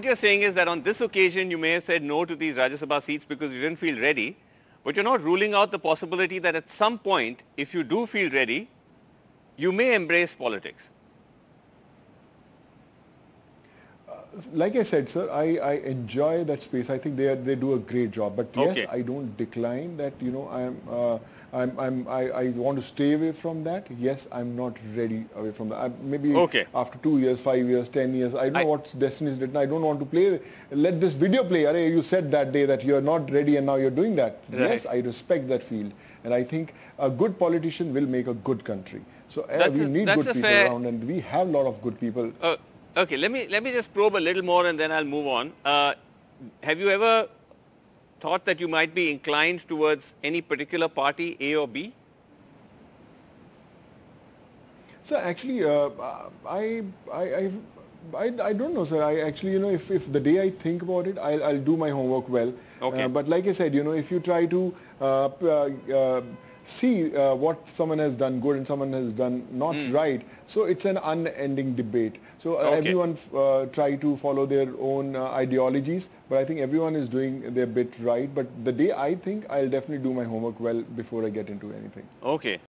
What you're saying is that on this occasion, you may have said no to these Rajya Sabha seats because you didn't feel ready, but you're not ruling out the possibility that at some point, if you do feel ready, you may embrace politics. like I said, sir, I, I enjoy that space. I think they are, they do a great job. But yes, I don't decline that. You know, I'm. Uh, I'm, I'm, I, I, want to stay away from that. Yes, I'm not ready away from that. I, maybe okay. after two years, five years, ten years, I don't I, know what destiny is written. I don't want to play. Let this video play. you said that day that you're not ready and now you're doing that. Right. Yes, I respect that field. And I think a good politician will make a good country. So uh, we a, need good people fair... around and we have a lot of good people. Uh, Okay, let me let me just probe a little more and then I'll move on. Uh, have you ever thought that you might be inclined towards any particular party, A or B? So actually, uh, uh I, I, I, I, don't know, sir. I actually, you know, if, if the day I think about it, I'll, I'll do my homework well. Okay. Uh, but like I said, you know, if you try to uh, uh, uh see uh, what someone has done good and someone has done not mm. right. So it's an unending debate. So uh, okay. everyone uh, try to follow their own uh, ideologies, but I think everyone is doing their bit right. But the day I think I'll definitely do my homework well before I get into anything. Okay.